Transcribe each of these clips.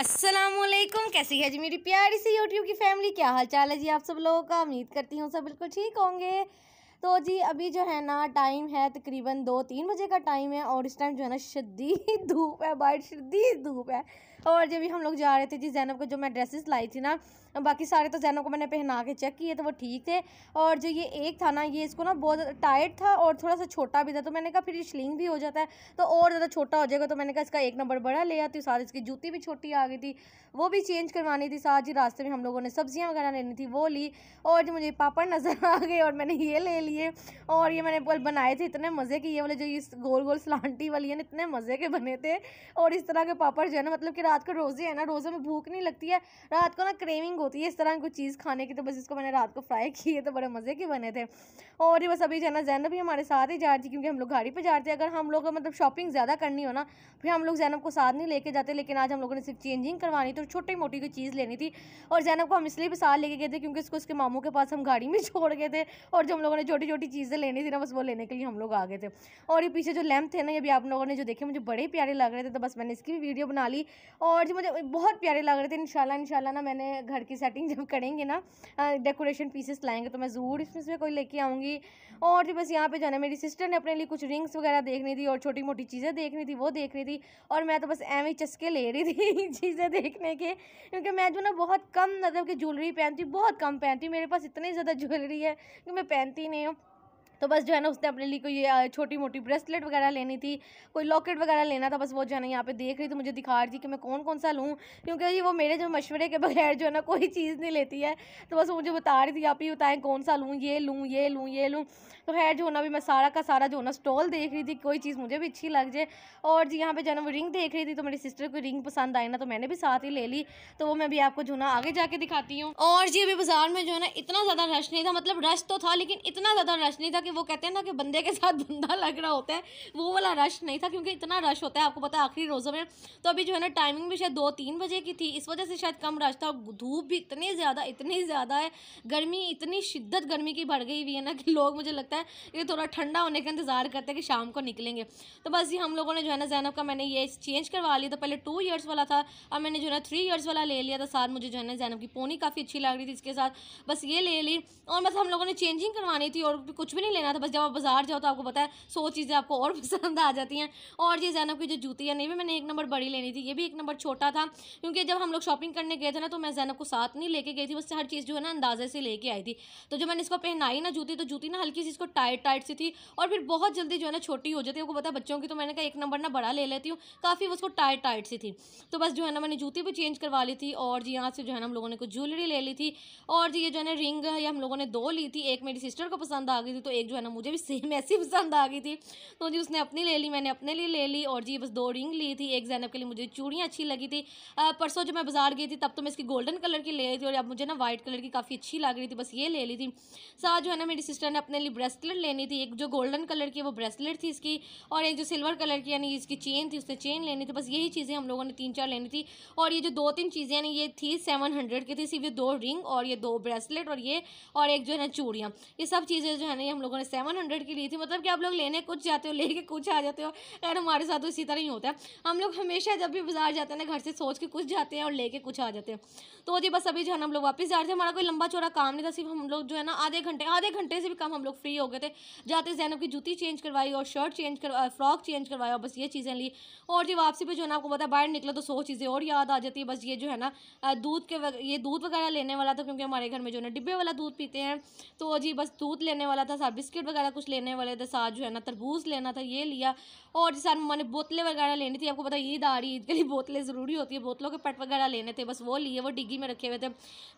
असलकुम कैसी है जी मेरी प्यारी सी यूट्यूब की फैमिली क्या हाल चाल है जी आप सब लोगों का उम्मीद करती हूँ सब बिल्कुल ठीक होंगे तो जी अभी जो है ना टाइम है तकरीबन दो तीन बजे का टाइम है और इस टाइम जो है ना शदीद धूप है बाइट शदीद धूप है और जब भी हम लोग जा रहे थे जी जैनब को जो मैं ड्रेसेस लाई थी ना बाकी सारे तो जैनब को मैंने पहना के चेक किए तो वो ठीक थे और जो ये एक था ना ये इसको ना बहुत टाइट था और थोड़ा सा छोटा भी था तो मैंने कहा फिर ये स्लिंग भी हो जाता है तो और ज़्यादा छोटा हो जाएगा तो मैंने कहा इसका एक नंबर बड़ा ले आती हूँ साथ इसकी जूती भी छोटी आ गई थी वो भी चेंज करवानी थी साथ ही रास्ते में हम लोगों ने सब्जियाँ वगैरह लेनी थी वो ली और जो मुझे पापड़ नज़र आ गए और मैंने ये ले लिए और ये मैंने बल बनाए थे इतने मज़े के ये वाले जो ये गोल गोल सलांटी वाली है ना इतने मज़े के बने थे और इस तरह के पापड़ जो है ना मतलब कि रात को रोज़े है ना रोज़े में भूख नहीं लगती है रात को ना क्रेविंग होती है इस तरह की कुछ चीज़ खाने की तो बस इसको मैंने रात को फ्राई किए तो बड़े मज़े के बने थे और ये बस अभी जो है ना जैनब भी हमारे साथ ही जा रही थी क्योंकि हम लोग गाड़ी पर जा रहे थे अगर हम लोग मतलब शॉपिंग ज़्यादा करनी हो ना फिर हम लोग जैनब को साथ नहीं लेके जाते लेकिन आज हम लोगों ने सिर्फ चेंजिंग करवानी थी तो छोटी मोटी कोई चीज़ लेनी थी और जैनब को हम इसलिए भी साथ लेके गए थे क्योंकि उसको उसके मामों के पास हम गाड़ी में छोड़ गए थे और जो हम लोगों ने छोटी छोटी चीज़ें लेनी थी ना बस वो लेने के लिए हम लोग आ गए थे और ये पीछे जो लैम्प थे ना ये भी आप लोगों ने जो देखे मुझे बड़े प्यारे लग रहे थे तो बस मैंने इसकी भी वीडियो बना ली और जो मुझे बहुत प्यारे लग रहे थे इंशाल्लाह इंशाल्लाह ना मैंने घर की सेटिंग जब करेंगे ना डेकोरेशन पीसेस लाएंगे तो मैं ज़रूर इसमें से कोई लेके आऊँगी और जो बस यहाँ पे जाना मेरी सिस्टर ने अपने लिए कुछ रिंग्स वगैरह देखनी थी और छोटी मोटी चीज़ें देखनी थी वो देख रही थी और मैं तो बस एवं चस्के ले रही थी चीज़ें देखने के क्योंकि मैं जो ना बहुत कम मतलब कि ज्वेलरी पहनती हूँ बहुत कम पहनती हूँ मेरे पास इतनी ज़्यादा ज्वेलरी है कि मैं पहनती नहीं हूँ तो बस जो है ना उसने अपने लिए कोई छोटी मोटी ब्रेसलेट वगैरह लेनी थी कोई लॉकेट वगैरह लेना था बस वो जो है ना यहाँ पे देख रही थी मुझे दिखा रही थी कि मैं कौन कौन सा लूँ क्योंकि वो मेरे जो मशवरे के बगैर जो है ना कोई चीज़ नहीं लेती है तो बस वो मुझे बता रही थी आप ही बताएं कौन सा लूँ ये लूँ ये लूँ ये लूँ तो खैर जो ना भी मैं सारा का सारा जो ना स्टॉल देख रही थी कोई चीज़ मुझे भी अच्छी लग जाए और जी यहाँ पे जो ना रिंग देख रही थी तो मेरी सिस्टर को रिंग पसंद आई ना तो मैंने भी साथ ही ले ली तो वो मैं भी आपको जो ना आगे जाके दिखाती हूँ और जी अभी बाजार में जो है ना इतना ज़्यादा रश नहीं था मतलब रश तो था लेकिन इतना ज़्यादा रश नहीं था कि में वो कहते हैं ना कि बंदे के साथ बंदा लग रहा होता है वो वाला रश नहीं था क्योंकि इतना रश होता है आपको पता है आखिरी रोज़ों में तो अभी जो है ना टाइमिंग भी शायद दो तीन बजे की थी इस वजह से शायद कम रश था धूप भी इतनी ज़्यादा इतनी ज़्यादा है गर्मी इतनी शिद्दत गर्मी की बढ़ गई हुई है ना कि लोग मुझे लगता है कि थोड़ा ठंडा होने का इंतज़ार करते हैं कि शाम को निकलेंगे तो बस ये हम लोगों ने जो है ना जैनब का मैंने ये चेंज करवा लिया था पहले टू ईयर्स वाला था अब मैंने जो है ना थ्री ईयर्स वाला ले लिया था साथ मुझे जो है ना जैनब की पोनी काफ़ी अच्छी लग रही थी इसके साथ बस ये ले ली और बस हम लोगों ने चेंजिंग करवानी थी और कुछ भी नहीं लेना था तो बस जब आप बाजार जाओ तो आपको पता है सौ चीज़ें आपको और पसंद आ जाती हैं और ये जैनब की जो जूती है नहीं भी मैंने एक नंबर बड़ी लेनी थी ये भी एक नंबर छोटा था क्योंकि जब हम लोग शॉपिंग करने गए थे ना तो मैं जैनब को साथ नहीं लेके गई थी बस हर चीज़ जो है ना अंदाजे से लेके आई थी तो जब मैंने इसको पहनाई ना जूती तो जूती ना हल्की सी इसको टाइट टाइट सी थी और फिर बहुत जल्दी जो है ना छोटी हो जाती है आपको पता है बच्चों की तो मैंने कहा एक नंबर ना बड़ा ले लेती हूँ काफ़ी उसको टाइट टाइट सी थी तो बस जो है ना मैंने जूती भी चेंज करवा ली थी और जी यहाँ से जो है ना हम लोगों ने कुछ ज्वेलरी ले ली थी और जी ये जो है ना रिंग ये हम लोगों ने दो ली थी एक मेरी सिस्टर को पसंद आ गई थी तो एक जो है ना मुझे भी सेम ऐसी पसंद आ गई थी तो जी उसने अपनी ले ली मैंने अपने लिए ले ली और जी बस दो रिंग ली थी एक जैनब के लिए मुझे चूड़ियाँ अच्छी लगी थी परसों जब मैं बाजार गई थी तब तो मैं इसकी गोल्डन कलर की ले रही थी और अब मुझे ना वाइट कलर की काफ़ी अच्छी लग रही थी बस ये ले ली थी साथ जो है ना मेरी सिस्टर ने अपने लिए ब्रेसलेट लेनी थी एक जो गोल्डन कलर की वो ब्रेसलेट थी इसकी और एक जो सिल्वर कलर की यानी इसकी चेन थी उससे चेन लेनी थी बस यही चीज़ें हम लोगों ने तीन चार लेनी थी और ये जो दो तीन चीज़ें यानी ये थी सेवन हंड्रेड की थी सिर्फ ये दो रिंग और ये दो ब्रेसलेट और ये और एक जो है ना चूड़ियाँ ये सब चीज़ें जो है ना ये हम लोग लोगों ने सेवन हंड्रेड की ली थी मतलब कि आप लोग लेने कुछ जाते हो लेके कुछ आ जाते हो एंड हमारे साथ तो इसी तरह ही होता है हम लोग हमेशा जब भी बाजार जाते हैं ना घर से सोच के कुछ जाते हैं और लेके कुछ आ जाते हैं तो जी बस अभी जो है ना हम लोग वापस जा रहे थे हमारा कोई लंबा चौड़ा काम नहीं था सिर्फ हम लोग जो है ना आधे घंटे आधे घंटे से भी कम हम लोग फ्री हो गए थे जाते जैनब की जूती चेंज करवाई और शर्ट चेंज कर फ्रॉक चेंज करवाया और बस ये चीज़ें ली और जी वापसी पर जो है ना आपको पता बाहर निकला तो सौ चीज़ें और याद आ जाती है बस ये जो है ना दूध के ये दूध वगैरह लेने वाला था क्योंकि हमारे घर में जो है ना डिब्बे वाला दूध पीते हैं तो जी बस दूध लेने वाला था सब बिस्किट वगैरह कुछ लेने वाले थे साथ जो है ना तरबूज लेना था ये लिया और जिस मैंने बोतलें वगैरह लेनी थी आपको पता ईद आ रही ईद के लिए बोतलें ज़रूरी होती है बोतलों के पट वगैरह लेने थे बस वो लिए वो डिग्गी में रखे हुए थे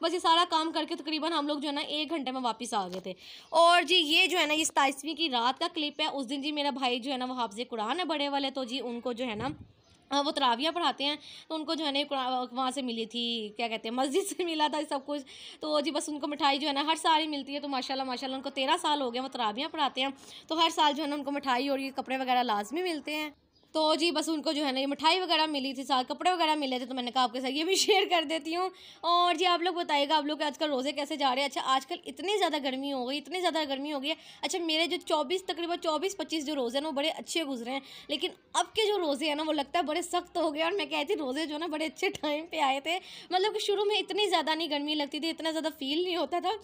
बस ये सारा काम करके तकरीबन हम लोग जो है ना एक घंटे में वापस आ गए थे और जी ये जो है ना ये सताईसवीं की रात का क्लिप है उस दिन जी मेरा भाई जो है ना वो हाफजे कुरान है बड़े वाले तो जी उनको जो है ना वो तरावियाँ पढ़ाते हैं तो उनको जो है ना वहाँ से मिली थी क्या कहते हैं मस्जिद से मिला था सब कुछ तो जी बस उनको मिठाई जो है ना हर साल ही मिलती है तो माशाल्लाह माशाल्लाह उनको तेरह साल हो गए वो तरावियाँ पढ़ाते हैं तो हर साल जो है ना उनको मिठाई और ये कपड़े वगैरह लाजमी मिलते हैं तो जी बस उनको जो है ना ये मिठाई वगैरह मिली थी साथ कपड़े वगैरह मिले थे तो मैंने कहा आपके साथ ये भी शेयर कर देती हूँ और जी आप लोग बताइएगा आप लोग आजकल रोज़े कैसे जा रहे हैं अच्छा आजकल इतनी ज़्यादा गर्मी हो गई इतनी ज़्यादा गर्मी हो गई है अच्छा मेरे जो चौबीस तकरीबन चौबीस पच्चीस जो रोज़े हैं वो बड़े अच्छे गुजरे हैं लेकिन अब के जो रोज़े हैं ना वो लगता है बड़े सख्त हो गए और मैं कहती रोज़े जो ना बड़े अच्छे टाइम पर आए थे मतलब कि शुरू में इतनी ज़्यादा नहीं गर्मी लगती थी इतना ज़्यादा फील नहीं होता था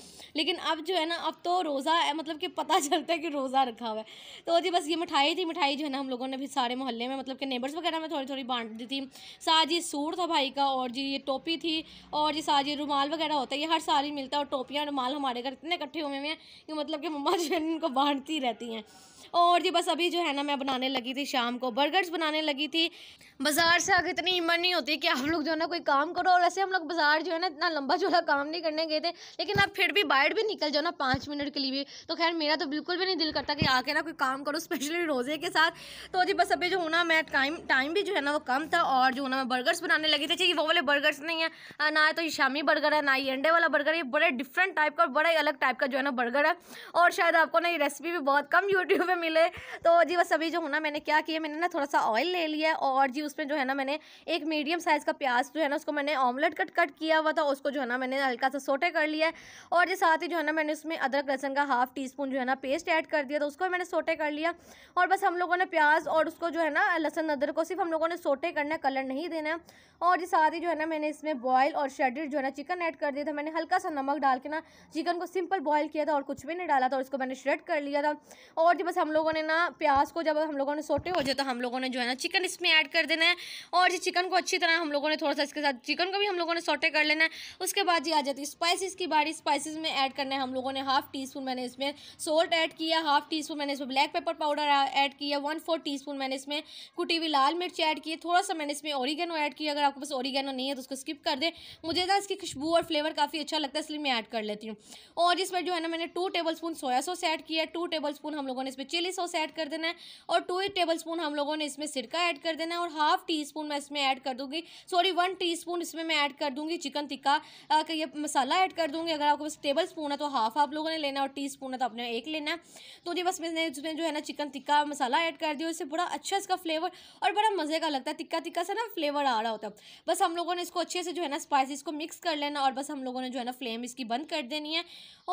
लेकिन अब जो है ना अब तो रोज़ा मतलब कि पता चलता है कि रोज़ा रखा हुआ है तो जी बस ये मिठाई थी मिठाई जो है ना हम लोगों ने भी सारे मोहल्ले मोहल्ले में मतलब कि नेबर्स वगैरह में थोड़ी थोड़ी बांट दी थी साथ ये सूट था भाई का और जी ये टोपी थी और ये साथ ये रुमाल वगैरह होता है ये हर साल ही मिलता है और टोपियाँ रुमाल हमारे घर इतने इकट्ठे हुए हुए हैं कि मतलब कि मम्मा जो है इनको बांटती रहती हैं और जी बस अभी जो है ना मैं बनाने लगी थी शाम को बर्गर्स बनाने लगी थी बाज़ार से आगे इतनी हिम्मत नहीं होती कि आप लोग जो है ना कोई काम करो और ऐसे हम लोग बाज़ार जो है ना इतना लंबा चौड़ा काम नहीं करने गए थे लेकिन आप फिर भी बाहर भी निकल जाओ ना पाँच मिनट के लिए भी तो खैर मेरा तो बिल्कुल भी नहीं दिल करता कि आके ना कोई काम करो स्पेशली रोज़े के साथ तो जी बस अभी जो होना मैं टाइम टाइम भी जो है ना वो कम था और जो होना मैं बर्गर्स बनाने लगी थी चाहिए अच्छा, वो वाले बर्गर्स नहीं है ना तो ये शामी बर्गर है ना ये अंडे वाला बर्गर ये बड़े डिफरेंट टाइप का बड़ा ही अलग टाइप का जो है ना बर्गर है और शायद आपको ना ये रेसिपी भी बहुत कम यूट्यूब पर मिले तो जी बस अभी जो है ना मैंने क्या किया मैंने ना थोड़ा सा ऑयल ले लिया और जी उसमें जो है ना मैंने एक मीडियम साइज़ का प्याज जो है ना उसको मैंने ऑमलेट कट कट किया हुआ था उसको जो है ना मैंने हल्का सा सोटे कर लिया और जी साथ ही जो है ना मैंने उसमें अदरक लहसन का हाफ टी स्पून जो है ना पेस्ट ऐड कर दिया तो उसको मैंने सोटे कर लिया और बस हम लोगों ने प्याज और उसको जो है ना लहसन अदरक को सिर्फ हम लोगों ने सोटे करना कलर नहीं देना और जी साथ ही जो है ना मैंने इसमें बॉयल और शेडेड जो है ना चिकन ऐड कर दिया था मैंने हल्का सा नमक डाल के ना चिकन को सिंपल बॉयल किया था और कुछ भी नहीं डाला था और उसको मैंने श्रेड कर लिया था और जी बस हम हम लोगों ने ना प्याज को जब हम लोगों ने सोटे हो जाए तो हम लोगों ने जो है ना चिकन इसमें ऐड कर देना है और जी चिकन को अच्छी तरह हम लोगों ने थोड़ा सा इसके साथ चिकन को भी हम लोगों ने सोटे कर लेना है उसके बाद जी आ जाती है स्पाइसिस की बारी स्पाइसिस में ऐड करना है हम लोगों ने हाफ़ टी स्पून मैंने इसमें सोल्ट ऐड किया हाफ़ टी स्पून मैंने इसमें ब्लैक पेपर पाउडर ऐड किया वन फोर टी स्पून मैंने इसमें कुटी हुई लाल मिर्च ऐड की थोड़ा सा मैंने इसमें ओरिगेनो ऐड किया अगर आपके पास ओरिगेनो नहीं है तो उसको स्किप कर दें मुझे ना इसकी खुशबू और फ्लेवर काफ़ी अच्छा लगता है इसलिए मैं ऐड कर लेती हूँ और इसमें जो है ना मैंने two tablespoon soya sauce add किया टू टेबल स्पून हम लोगों ने इसमें चिली सॉस ऐड कर देना है और टू टेबल स्पून हम लोगों ने इसमें सिरका ऐड कर देना है और हाफ टी स्पून मैं इसमें ऐड कर दूँगी सॉरी वन टी स्पून इसमें मैं ऐड कर दूँगी चिकन टिक्का का ये मसाला ऐड कर दूँगी अगर आपको बस टेबल स्पून है तो हाफ आप लोगों ने लेना और टी स्पून है तो आपने एक लेना तो जी बस मैंने इसमें जो है ना चिकन टिक्का मसाला ऐड कर दिया इससे बड़ा अच्छा इसका फ्लेवर और बड़ा मज़े का लगता है टिक्का टिक्का सा ना फ्लेवर आ रहा होता है बस हम लोगों ने इसको अच्छे से जो है ना स्पाइसिस को मिक्स कर लेना और बस हम लोगों ने जो है ना फ्लेम इसकी बंद कर देनी है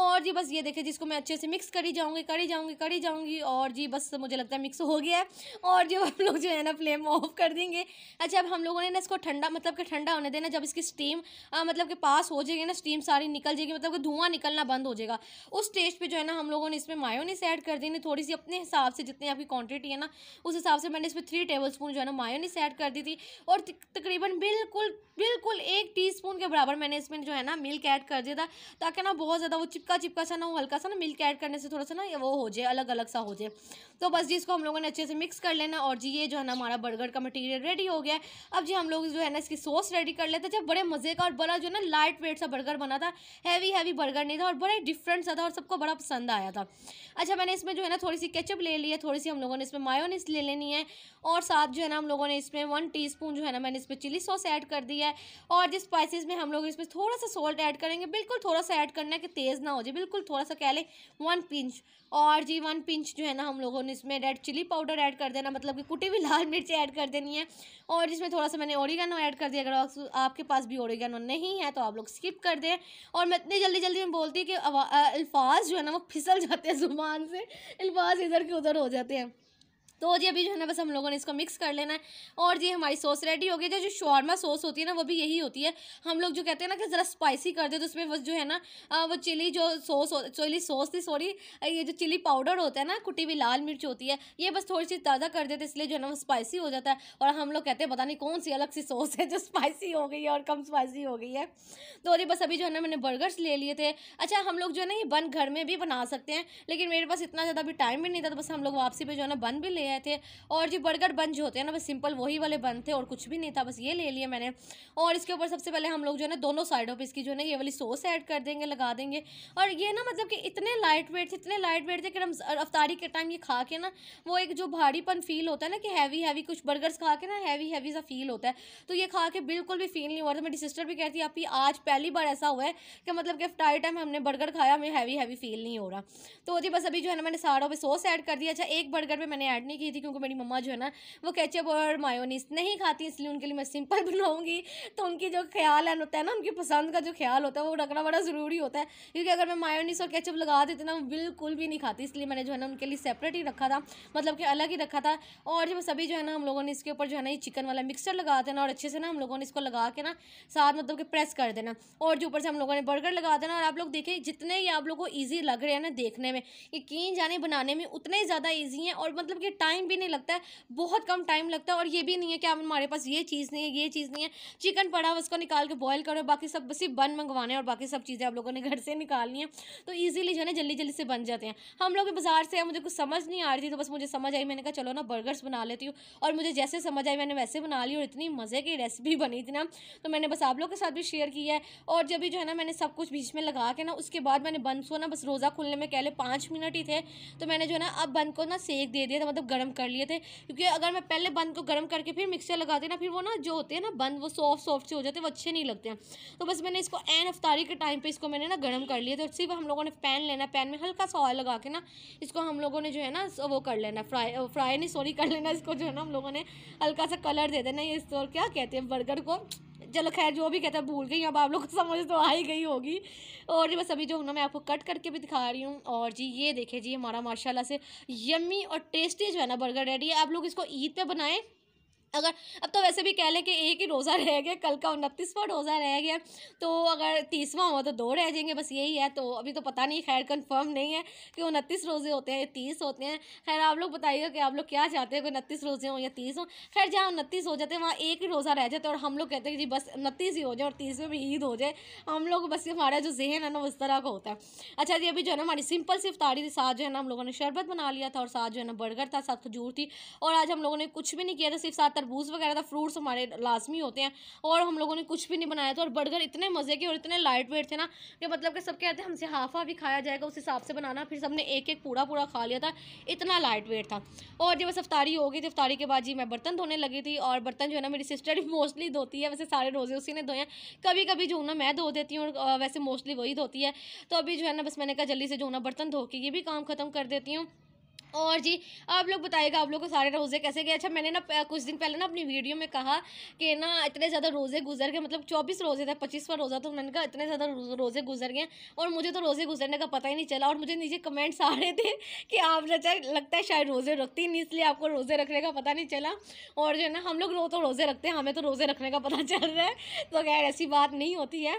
और जी बस ये देखे जिसको मैं अच्छे से मिक्स करी जाऊँगी करी जाऊँगी करी जाऊँगी और और जी बस मुझे लगता है मिक्स हो गया है और जो हम लोग जो है ना फ्लेम ऑफ कर देंगे अच्छा अब हम लोगों ने ना इसको ठंडा मतलब कि ठंडा होने देना जब इसकी स्टीम मतलब कि पास हो जाएगी ना स्टीम सारी निकल जाएगी मतलब कि धुआं निकलना बंद हो जाएगा उस स्टेज पर जो है ना हम लोगों ने इसमें मायोनीस ऐड कर देनी थोड़ी सी अपने हिसाब से जितनी आपकी क्वान्टिटी है ना उस हिसाब से मैंने इसमें थ्री टेबल स्पून जो है ना मायोनीस ऐड कर दी थी और तकरीबन बिल्कुल बिल्कुल एक टी के बराबर मैंने इसमें जो है ना मिल्क ऐड कर दिया था ताकि ना बहुत ज़्यादा वो चिपका चिपका सा ना वो हल्का सा ना मिल्क ऐड करने से थोड़ा सा ना वो हो जाए अलग अलग सा हो जाए चाहिए तो बस जी इसको हम लोगों ने अच्छे से मिक्स कर लेना और जी ये जो है ना हमारा बर्गर का मटेरियल रेडी हो गया अब जी हम लोग जो है ना इसकी सॉस रेडी कर लेते जब बड़े मज़े का और बड़ा जो है ना लाइट वेट सा बर्गर बना था हैवी हैवी बर्गर नहीं था और बड़ा डिफरेंट सा था और सबको बड़ा पसंद आया था अच्छा मैंने इसमें जो है ना थोड़ी सी केचप ले ली है थोड़ी सी हम लोगों ने इसमें मायोनिस ले लेनी है और साथ जो है ना हम लोगों ने इसमें वन टी जो है ना मैंने इसमें चिली सॉस ऐड कर दी है और जिस स्पाइसिस में हम लोग इसमें थोड़ा सा सॉल्ट ऐड करेंगे बिल्कुल थोड़ा सा ऐड करना है कि तेज़ ना हो जाए बिल्कुल थोड़ा सा कह लें वन पिंच और जी वन पिंच जो है ना हम लोगों ने इसमें रेड चिली पाउडर ऐड कर देना मतलब कि कुटी हुई लाल मिर्च ऐड कर देनी है और इसमें थोड़ा सा मैंने ओरिगानो ऐड कर दिया अगर आपके पास भी ओरिगानो नहीं है तो आप लोग स्किप कर दें और मैं इतनी जल्दी जल्दी में बोलती हूँ कि अल्फाज जो है ना वो फिसल जाते हैं ज़ुबान से अल्फाज इधर के उधर हो जाते हैं तो जी अभी जो है ना बस हम लोगों ने इसको मिक्स कर लेना है और जी हमारी सॉस रेडी हो गई जो शॉर्मा सॉस होती है ना वो भी यही होती है हम लोग जो कहते हैं ना कि ज़रा स्पाइसी कर दे तो उसमें बस जो है ना वो चिली जो सॉस चिली सॉस थी सॉरी ये जो चिली पाउडर होता है ना कुटी हुई लाल मिर्च होती है ये बस थोड़ी सी ताज़ा कर देते इसलिए जो है ना वो स्पाइसी हो जाता है और हम लोग कहते हैं पता नहीं कौन सी अलग सी सॉस है जो स्पाइसी हो गई है और कम स्पाइसी हो गई है तो जी बस अभी जो है ना मैंने बर्गर्स ले लिए थे अच्छा हम लोग जो है ना ये बन घर में भी बना सकते हैं लेकिन मेरे पास इतना ज़्यादा अभी टाइम भी नहीं था तो बस हम लोग वापसी पर जो है ना बन भी ले आए थे और जो बर्गर बन जो होते हैं ना बस सिंपल वही वाले बन थे और कुछ भी नहीं था बस ये ले लिया मैंने और इसके ऊपर सबसे पहले हम लोग जो है ना दोनों साइडों पर इसकी जो है ना ये वाली सॉस ऐड कर देंगे लगा देंगे और ये ना मतलब कि इतने लाइट वेट थे इतने लाइट वेट थे कि हम अफ्तारी के टाइम ये खा के ना वो एक जो भारीपन फील होता है ना कि हैवी हैवी कुछ बर्गर्स खा के ना हैवी हैवी सा फील होता है तो ये खा के बिल्कुल भी फील नहीं हुआ था मेरी सिस्टर भी कहती है आपकी आज पहली बार ऐसा हुआ है कि मतलब कि अफ्तारी टाइम हमने बर्गर खाया हमें हैवी हैवी फील नहीं हो रहा तो जी बस अभी जो है ना मैंने साड़ों पर सॉस ऐड कर दिया अच्छा एक बर्गर पर मैंने ऐड नहीं नहीं की थी क्योंकि मेरी मम्मा जो है ना वो केचप और मायोनीस नहीं खाती इसलिए उनके लिए मैं सिंपल बनाऊँगी तो उनकी जो ख्याल है होता है ना उनकी पसंद का जो ख्याल होता है वो रखना बड़ा ज़रूरी होता है क्योंकि अगर मैं मायोनीस और केचप लगा देती ना बिल्कुल भी नहीं खाती इसलिए मैंने जो है ना उनके लिए सेपरेट ही रखा था मतलब कि अलग ही रखा था और जब सभी जो है ना हम लोगों ने इसके ऊपर जो है ना ये चिकन वाला मिक्सचर लगा देना और अच्छे से ना हम लोगों ने इसको लगा के ना साथ मतलब कि प्रेस कर देना और जो ऊपर से हम लोगों ने बर्गर लगा देना और आप लोग देखें जितने ये आप लोगों को ईजी लग रहे हैं ना देखने में यकीन जाने बनाने में उतने ही ज़्यादा ईजी हैं और मतलब कि टाइम भी नहीं लगता है बहुत कम टाइम लगता है और ये भी नहीं है कि अब हमारे पास ये चीज़ नहीं है ये चीज़ नहीं है चिकन पड़ा हुआ उसको निकाल के बॉयल करो बाकी सब सिर्फ बन मंगवाने और बाकी सब चीज़ें आप लोगों ने घर से निकालनी है तो ईजिली जो है ना जल्दी जल्दी से बन जाते हैं हम लोग बाजार से मुझे कुछ समझ नहीं आ रही थी तो बस मुझे समझ आई मैंने कहा चलो ना बर्गर्स बना लेती हूँ और मुझे जैसे समझ आई मैंने वैसे बना ली और इतनी मज़े की रेसिपी बनी थी ना तो मैंने बस आप लोग के साथ भी शेयर किया है और जब भी जो है ना मैंने सब कुछ बीच में लगा के ना उसके बाद मैंने बंद सो ना बस रोज़ा खुलने में कहले पाँच मिनट ही थे तो मैंने जो है ना अब बंद को ना सेक दे दिया था तो मतलब गर्म कर लिए थे क्योंकि अगर मैं पहले बंद को गर्म करके फिर मिक्सर लगाती ना फिर वो ना जो होते हैं ना बंद वो सॉफ्ट सॉफ्ट से हो जाते हैं वो अच्छे नहीं लगते हैं तो बस मैंने इसको एन अफ्तारी के टाइम पर इसको मैंने ना गर्म कर लिए थे और सिर्फ हम लोगों ने पैन लेना पैन में हल्का सा ऑयल लगा के ना इसको हम लोगों ने जो है ना वो कर लेना फ्राई फ्राई नहीं सॉरी कर लेना इसको जो है ना हम लोगों ने हल्का सा कलर दे देना ये इस क्या कहते हैं बर्गर को चलो खैर जो भी कहता भूल गई अब आप लोग को समझ तो आ ही गई होगी और जी बस अभी जो हूँ ना मैं आपको कट करके भी दिखा रही हूँ और जी ये देखे जी हमारा माशाला से यम्मी और टेस्टी जो है ना बर्गर रेडी है आप लोग इसको ईद पर बनाएँ अगर अब तो वैसे भी कह लें कि एक ही रोज़ा रह गया कल का उनतीसवा रोज़ा रह गया तो अगर तीसवा हुआ तो दो रह जाएंगे बस यही है तो अभी तो पता नहीं खैर कंफर्म नहीं है कि उनतीस रोज़े होते हैं तीस होते हैं खैर आप लोग बताइएगा कि आप लोग क्या चाहते हैं कि उनतीस रोज़े हों या तीस हों खैर जहाँ उनतीस हो जाते हैं वहाँ एक ही रोज़ा रह जाता है और हम लोग कहते हैं कि जी बस उनतीस ही हो जाए और तीसवें भी ईद हो जाए हम लोग बस हमारा जो जहन है ना उस तरह का होता है अच्छा जी अभी जो है ना हमारी सिंपल सी तारी थी साथ जो है ना हम लोगों ने शरबत बना लिया था और साथ जो है ना बर्गर था साथ खजूर थी और आज हम लोगों ने कुछ भी नहीं किया था सिर्फ साथ तरबूज वगैरह था फ्रूट्स हमारे लाजमी होते हैं और हम लोगों ने कुछ भी नहीं बनाया था और बर्गर इतने मज़े के और इतने लाइट वेट थे ना कि मतलब कि सब कहते हैं हमसे हाफ हाफ ही खाया जाएगा उस हिसाब से बनाना फिर सबने एक एक पूरा पूरा खा लिया था इतना लाइट वेट था और जब बस अफ्तारी हो गई थी तो अफ्तारी के बाद जी मैं बर्तन धोने लगी थी और बर्तन जो है ना मेरी सिस्टर भी मोस्टली धोती है वैसे सारे रोज़े उसी ने धोए हैं कभी कभी जो ना मैं धो देती हूँ और वैसे मोस्टली वही धोती है तो अभी जो है ना बस मैंने कहा जल्दी से जो ना बर्तन धो के ये भी काम ख़त्म कर देती हूँ और जी आप लोग बताइएगा आप लोग को सारे रोज़े कैसे गए अच्छा मैंने ना कुछ दिन पहले ना अपनी वीडियो में कहा कि ना इतने ज़्यादा रोज़े गुजर गए मतलब चौबीस रोज़े थे पच्चीसवा रोज़ा तो मैंने कहा इतने ज़्यादा रोज़े गुजर गए और मुझे तो रोज़े गुजरने का पता ही नहीं चला और मुझे नीचे कमेंट्स आ रहे थे कि आप जैसे लगता है शायद रोज़े रखती ही नहीं इसलिए आपको रोज़े रखने का पता नहीं चला और जो है ना हम लोग रो तो रोज़े रखते हैं हमें तो रोज़े रखने का पता चल रहा है तो खैर ऐसी बात नहीं होती है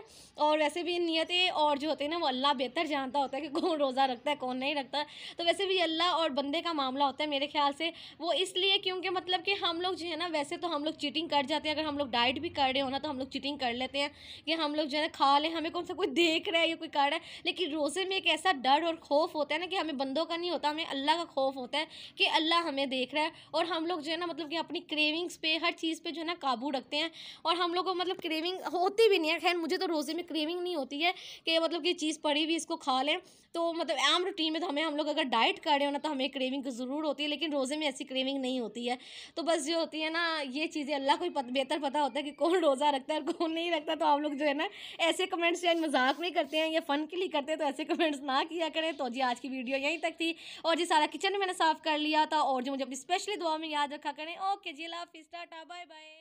और वैसे भी नीयतें और जो होते हैं ना वो अल्लाह बेहतर जानता होता है कि कौन रोज़ा रखता है कौन नहीं रखता तो वैसे भी अल्लाह और बंद बंदे का मामला होता है मेरे ख्याल से वो इसलिए क्योंकि मतलब कि हम लोग जो है ना वैसे तो हम लोग चीटिंग कर जाते हैं अगर हम लोग डाइट भी कर रहे हो ना तो हम लोग चीटिंग कर लेते हैं कि हम लोग जो है ना खा लें हमें कौन सा कोई देख रहा है या कोई कर रहा है लेकिन रोज़े में एक ऐसा डर और खौफ होता है ना कि हमें बंदों का नहीं होता हमें अल्लाह का खौफ होता है कि अल्लाह हमें देख रहा है और हम लोग जो है ना मतलब कि अपनी क्रेविंग्स पे हर चीज़ पर जो है ना काबू रखते हैं और हम लोग को मतलब क्रेविंग होती भी नहीं है खैर मुझे तो रोज़े में क्रेविंग नहीं होती है कि मतलब कि चीज़ पड़ी हुई इसको खा लें तो मतलब आम रूटीन में तो हमें हम लोग अगर डाइट कर रहे हो ना तो हमें हमें क्रेविंग ज़रूर होती है लेकिन रोज़े में ऐसी क्रेविंग नहीं होती है तो बस जो होती है ना ये चीज़ें अल्लाह को बेहतर पता होता है कि कौन रोज़ा रखता है और कौन नहीं रखता तो आप लोग जो है ना ऐसे कमेंट्स या मजाक में करते हैं या फ़न के लिए करते हैं तो ऐसे कमेंट्स ना किया करें तो जी आज की वीडियो यहीं तक थी और जी सारा किचन मैंने साफ़ कर लिया था और जो मुझे अपनी स्पेशली दुआ में याद रखा करें ओके जी अल्लाह टाटा बाय बाय